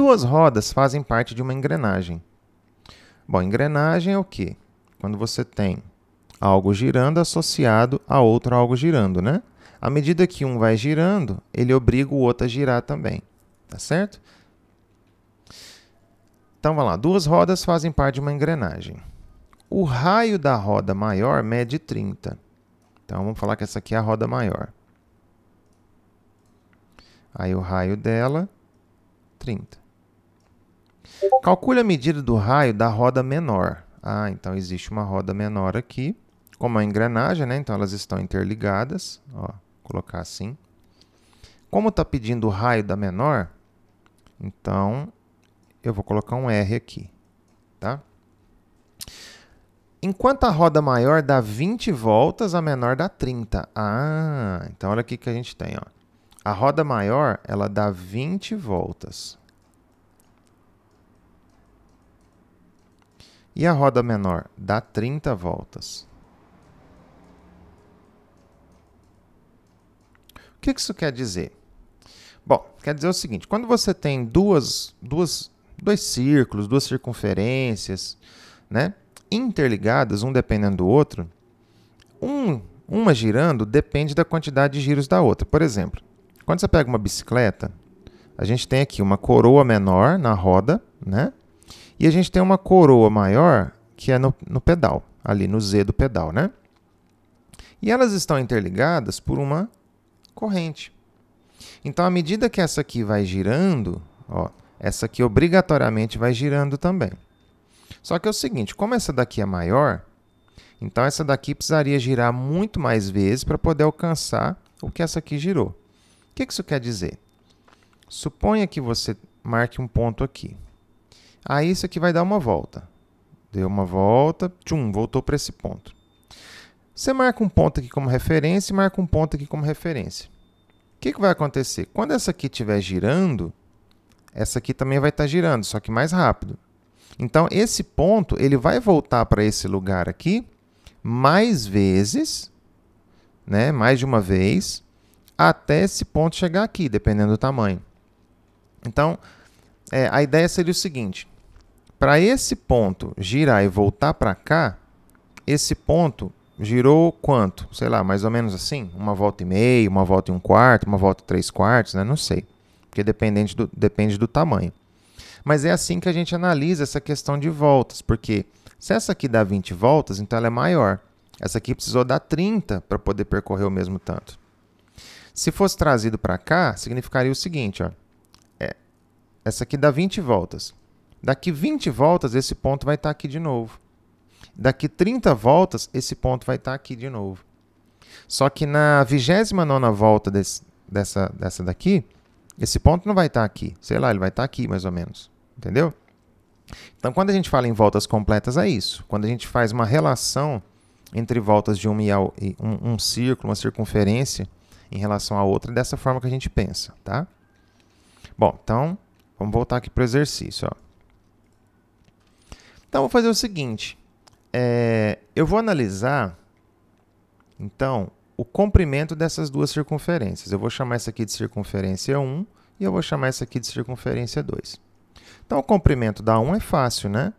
duas rodas fazem parte de uma engrenagem. Bom, engrenagem é o quê? Quando você tem algo girando associado a outro algo girando, né? À medida que um vai girando, ele obriga o outro a girar também, tá certo? Então vamos lá, duas rodas fazem parte de uma engrenagem. O raio da roda maior mede 30. Então vamos falar que essa aqui é a roda maior. Aí o raio dela, 30. Calcule a medida do raio da roda menor. Ah, então existe uma roda menor aqui, como a engrenagem, né? Então elas estão interligadas. Ó, vou colocar assim. Como está pedindo o raio da menor, então eu vou colocar um R aqui, tá? Enquanto a roda maior dá 20 voltas, a menor dá 30. Ah, então olha aqui que a gente tem, ó. A roda maior, ela dá 20 voltas. E a roda menor dá 30 voltas. O que isso quer dizer? Bom, quer dizer o seguinte: quando você tem duas, duas, dois círculos, duas circunferências, né, interligadas, um dependendo do outro, um, uma girando depende da quantidade de giros da outra. Por exemplo, quando você pega uma bicicleta, a gente tem aqui uma coroa menor na roda, né? E a gente tem uma coroa maior que é no, no pedal, ali no Z do pedal, né? E elas estão interligadas por uma corrente. Então, à medida que essa aqui vai girando, ó, essa aqui obrigatoriamente vai girando também. Só que é o seguinte, como essa daqui é maior, então essa daqui precisaria girar muito mais vezes para poder alcançar o que essa aqui girou. O que isso quer dizer? Suponha que você marque um ponto aqui. Aí isso aqui vai dar uma volta. Deu uma volta, tchum, voltou para esse ponto. Você marca um ponto aqui como referência e marca um ponto aqui como referência. O que, que vai acontecer? Quando essa aqui estiver girando, essa aqui também vai estar tá girando, só que mais rápido. Então, esse ponto ele vai voltar para esse lugar aqui mais vezes, né? mais de uma vez, até esse ponto chegar aqui, dependendo do tamanho. Então, é, a ideia seria o seguinte: para esse ponto girar e voltar para cá, esse ponto girou quanto? Sei lá, mais ou menos assim? Uma volta e meia, uma volta e um quarto, uma volta e três quartos, né? Não sei. Porque dependente do, depende do tamanho. Mas é assim que a gente analisa essa questão de voltas, porque se essa aqui dá 20 voltas, então ela é maior. Essa aqui precisou dar 30 para poder percorrer o mesmo tanto. Se fosse trazido para cá, significaria o seguinte, ó. É, essa aqui dá 20 voltas. Daqui 20 voltas, esse ponto vai estar tá aqui de novo. Daqui 30 voltas, esse ponto vai estar tá aqui de novo. Só que na 29 volta desse, dessa, dessa daqui, esse ponto não vai estar tá aqui. Sei lá, ele vai estar aqui mais ou menos. Entendeu? Então, quando a gente fala em voltas completas, é isso. Quando a gente faz uma relação entre voltas de um, um, um círculo, uma circunferência, em relação à outra, é dessa forma que a gente pensa, tá? Bom, então, vamos voltar aqui para o exercício. Ó. Então, vou fazer o seguinte. É, eu vou analisar, então, o comprimento dessas duas circunferências. Eu vou chamar essa aqui de circunferência 1 e eu vou chamar essa aqui de circunferência 2. Então, o comprimento da 1 é fácil, né?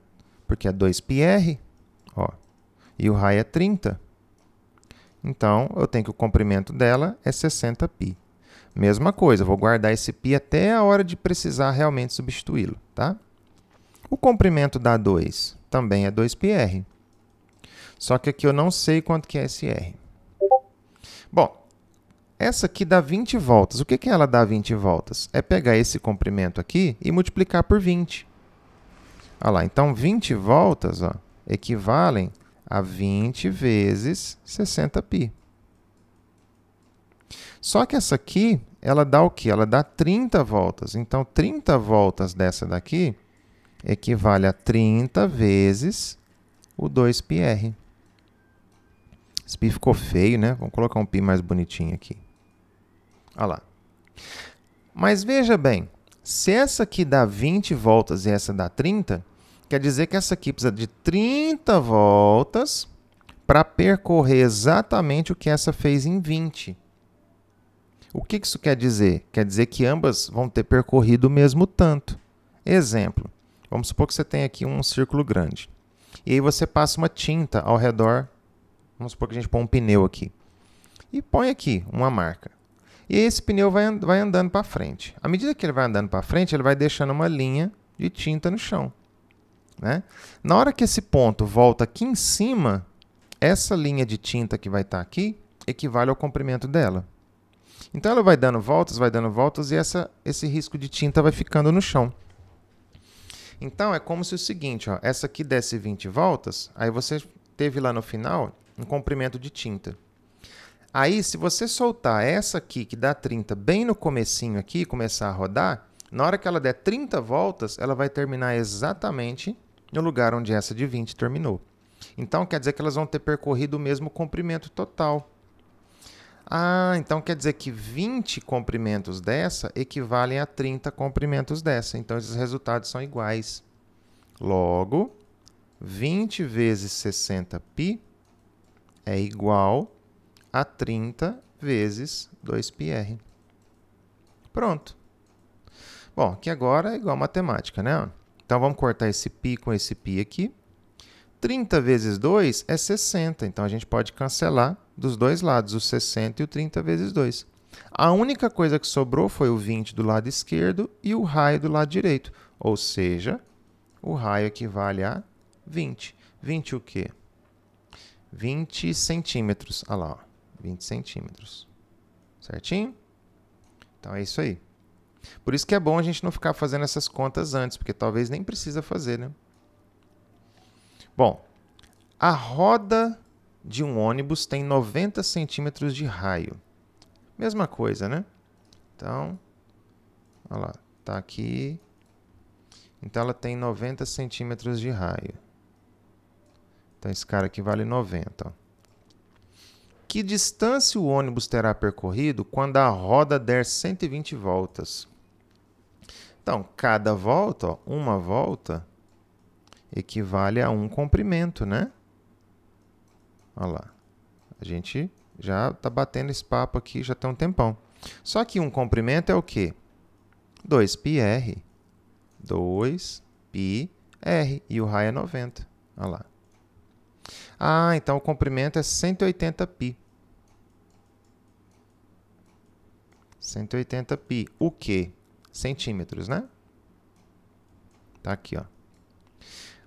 Porque é 2πr, ó, e o raio é 30. Então, eu tenho que o comprimento dela é 60π. Mesma coisa, vou guardar esse π até a hora de precisar realmente substituí-lo, tá? O comprimento da 2 também é 2πr. Só que aqui eu não sei quanto que é esse r. Bom, essa aqui dá 20 voltas. O que, que ela dá 20 voltas? É pegar esse comprimento aqui e multiplicar por 20. Olha lá, então 20 voltas ó, equivalem a 20 vezes 60π. Só que essa aqui, ela dá o quê? Ela dá 30 voltas. Então, 30 voltas dessa daqui equivale a 30 vezes o 2πr. Esse π ficou feio, né? Vamos colocar um π mais bonitinho aqui. Olha lá. Mas veja bem, se essa aqui dá 20 voltas e essa dá 30, quer dizer que essa aqui precisa de 30 voltas para percorrer exatamente o que essa fez em 20. O que isso quer dizer? Quer dizer que ambas vão ter percorrido o mesmo tanto. Exemplo, Vamos supor que você tem aqui um círculo grande. E aí você passa uma tinta ao redor. Vamos supor que a gente põe um pneu aqui. E põe aqui uma marca. E esse pneu vai, vai andando para frente. À medida que ele vai andando para frente, ele vai deixando uma linha de tinta no chão. Né? Na hora que esse ponto volta aqui em cima, essa linha de tinta que vai estar tá aqui equivale ao comprimento dela. Então ela vai dando voltas, vai dando voltas e essa, esse risco de tinta vai ficando no chão. Então é como se o seguinte, ó, essa aqui desse 20 voltas, aí você teve lá no final um comprimento de tinta. Aí se você soltar essa aqui que dá 30 bem no comecinho aqui, começar a rodar, na hora que ela der 30 voltas, ela vai terminar exatamente no lugar onde essa de 20 terminou. Então quer dizer que elas vão ter percorrido o mesmo comprimento total. Ah, então quer dizer que 20 comprimentos dessa equivalem a 30 comprimentos dessa. Então esses resultados são iguais. Logo, 20 vezes 60π é igual a 30 vezes 2πr. Pronto. Bom, aqui agora é igual a matemática, né? Então vamos cortar esse π com esse π aqui. 30 vezes 2 é 60, então a gente pode cancelar dos dois lados, o 60 e o 30 vezes 2. A única coisa que sobrou foi o 20 do lado esquerdo e o raio do lado direito, ou seja, o raio equivale a 20. 20 o quê? 20 centímetros. Olha lá, ó. 20 centímetros. Certinho? Então é isso aí. Por isso que é bom a gente não ficar fazendo essas contas antes, porque talvez nem precisa fazer, né? Bom, a roda de um ônibus tem 90 centímetros de raio. Mesma coisa, né? Então, olha lá, tá aqui. Então ela tem 90 centímetros de raio. Então esse cara aqui vale 90. Ó. Que distância o ônibus terá percorrido quando a roda der 120 voltas? Então, cada volta, ó, uma volta, equivale a um comprimento, né? Olha lá. A gente já está batendo esse papo aqui já tem um tempão. Só que um comprimento é o quê? 2πr. 2πr. E o raio é 90. Olha lá. Ah, então o comprimento é 180π. 180π. O quê? Centímetros, né? Tá aqui, ó.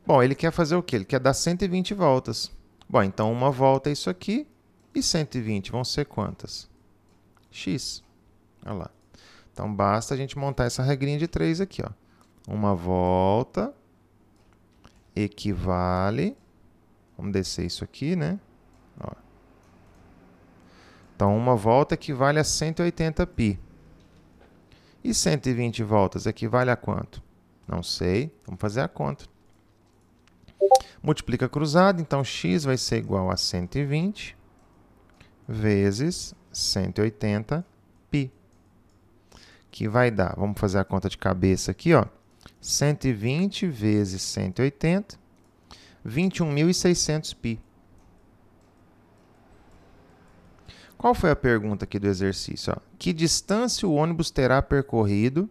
Bom, ele quer fazer o quê? Ele quer dar 120 voltas. Bom, então uma volta é isso aqui e 120 vão ser quantas? X. Olha lá. Então basta a gente montar essa regrinha de 3 aqui, ó. Uma volta equivale Vamos descer isso aqui, né? Ó. Então uma volta equivale a 180 π. E 120 voltas equivale a quanto? Não sei. Vamos fazer a conta. Multiplica cruzado, então x vai ser igual a 120 vezes 180 π, que vai dar, vamos fazer a conta de cabeça aqui, ó, 120 vezes 180, 21.600 π. Qual foi a pergunta aqui do exercício? Ó? Que distância o ônibus terá percorrido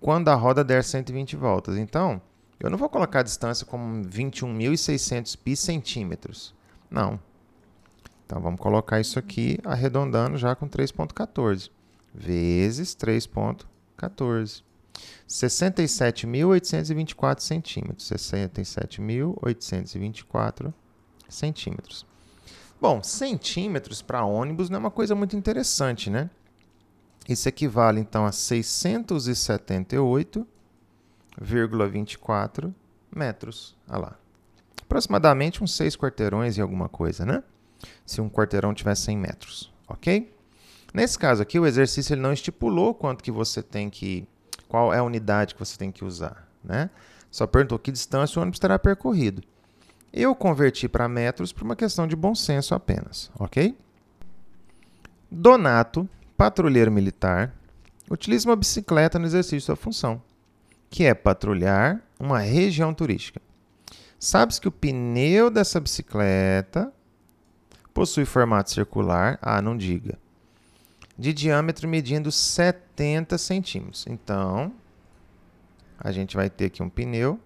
quando a roda der 120 voltas? Então, eu não vou colocar a distância como 21.600 pi centímetros. Não. Então vamos colocar isso aqui arredondando já com 3.14 vezes 3.14. 67.824 centímetros. 67.824 centímetros. Bom, centímetros para ônibus não é uma coisa muito interessante, né? Isso equivale então a 678 1,24 metros. Olha lá. Aproximadamente uns seis quarteirões e alguma coisa, né? Se um quarteirão tiver 100 metros, ok? Nesse caso aqui, o exercício ele não estipulou quanto que você tem que... Qual é a unidade que você tem que usar, né? Só perguntou que distância o ônibus terá percorrido. Eu converti para metros por uma questão de bom senso apenas, ok? Donato, patrulheiro militar, utiliza uma bicicleta no exercício da função que é patrulhar uma região turística. Sabes que o pneu dessa bicicleta possui formato circular? Ah, não diga. De diâmetro medindo 70 centímetros. Então, a gente vai ter aqui um pneu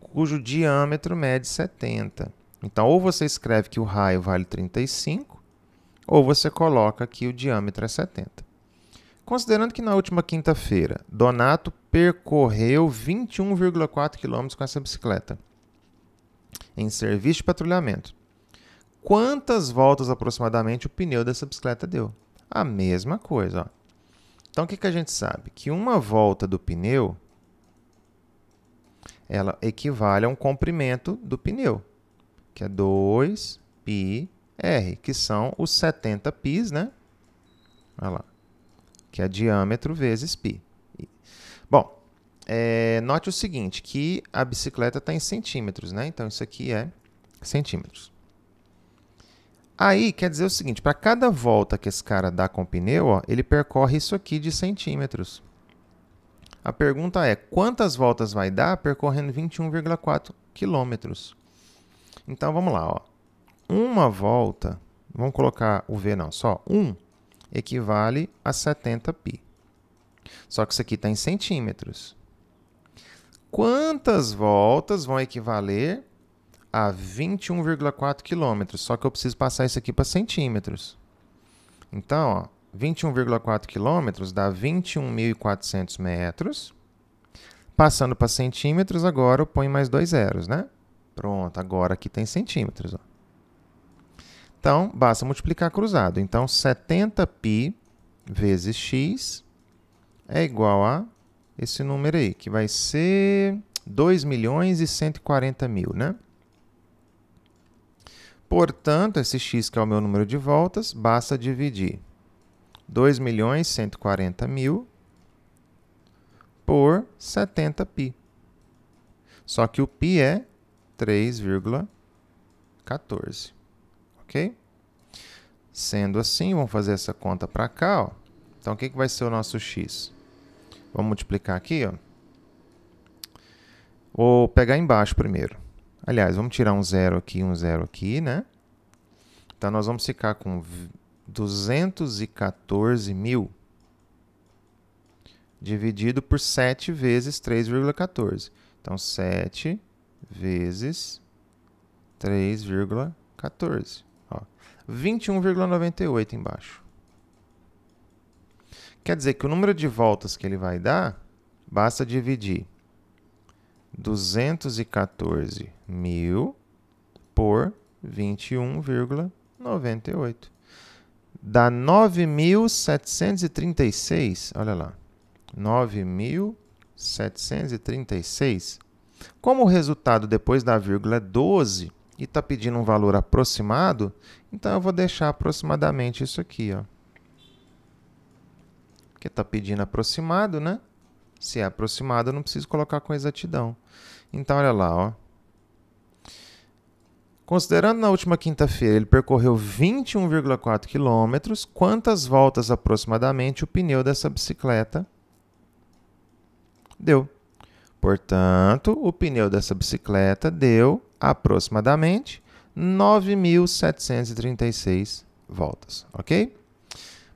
cujo diâmetro mede 70. Então, ou você escreve que o raio vale 35, ou você coloca que o diâmetro é 70. Considerando que na última quinta-feira, Donato percorreu 21,4 km com essa bicicleta em serviço de patrulhamento, quantas voltas aproximadamente o pneu dessa bicicleta deu? A mesma coisa. Ó. Então o que, que a gente sabe? Que uma volta do pneu ela equivale a um comprimento do pneu, que é 2πr, que são os 70 pis, né? Olha lá que é diâmetro vezes π. Bom, é, note o seguinte, que a bicicleta está em centímetros, né? Então, isso aqui é centímetros. Aí, quer dizer o seguinte, para cada volta que esse cara dá com o pneu, ó, ele percorre isso aqui de centímetros. A pergunta é, quantas voltas vai dar percorrendo 21,4 quilômetros? Então, vamos lá. Ó. Uma volta, vamos colocar o V não, só um equivale a 70 pi. Só que isso aqui está em centímetros. Quantas voltas vão equivaler a 21,4 quilômetros? Só que eu preciso passar isso aqui para centímetros. Então, 21,4 quilômetros dá 21.400 metros. Passando para centímetros, agora eu ponho mais dois zeros, né? Pronto, agora aqui tem tá centímetros. Ó. Então, basta multiplicar cruzado. Então, 70π vezes x é igual a esse número aí, que vai ser 2 milhões e 140 mil, né? Portanto, esse x que é o meu número de voltas, basta dividir 2 milhões e 140 mil por 70 π. Só que o π é 3,14 ok? Sendo assim, vamos fazer essa conta para cá, ó. Então, o que, que vai ser o nosso x? Vamos multiplicar aqui, ó. Vou pegar embaixo primeiro. Aliás, vamos tirar um zero aqui e um zero aqui, né? Então, nós vamos ficar com 214 mil dividido por 7 vezes 3,14. Então, 7 vezes 3,14. 21,98 embaixo. Quer dizer que o número de voltas que ele vai dar, basta dividir 214 mil por 21,98. Dá 9.736, olha lá, 9.736. Como o resultado depois da vírgula é 12, e está pedindo um valor aproximado, então eu vou deixar aproximadamente isso aqui, ó. Porque está pedindo aproximado, né? Se é aproximado, eu não preciso colocar com exatidão. Então, olha lá, ó. Considerando na última quinta-feira ele percorreu 21,4 quilômetros, quantas voltas aproximadamente o pneu dessa bicicleta deu? Portanto, o pneu dessa bicicleta deu aproximadamente 9.736 voltas, ok?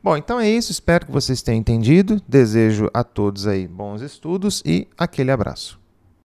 Bom, então é isso. Espero que vocês tenham entendido. Desejo a todos aí bons estudos e aquele abraço.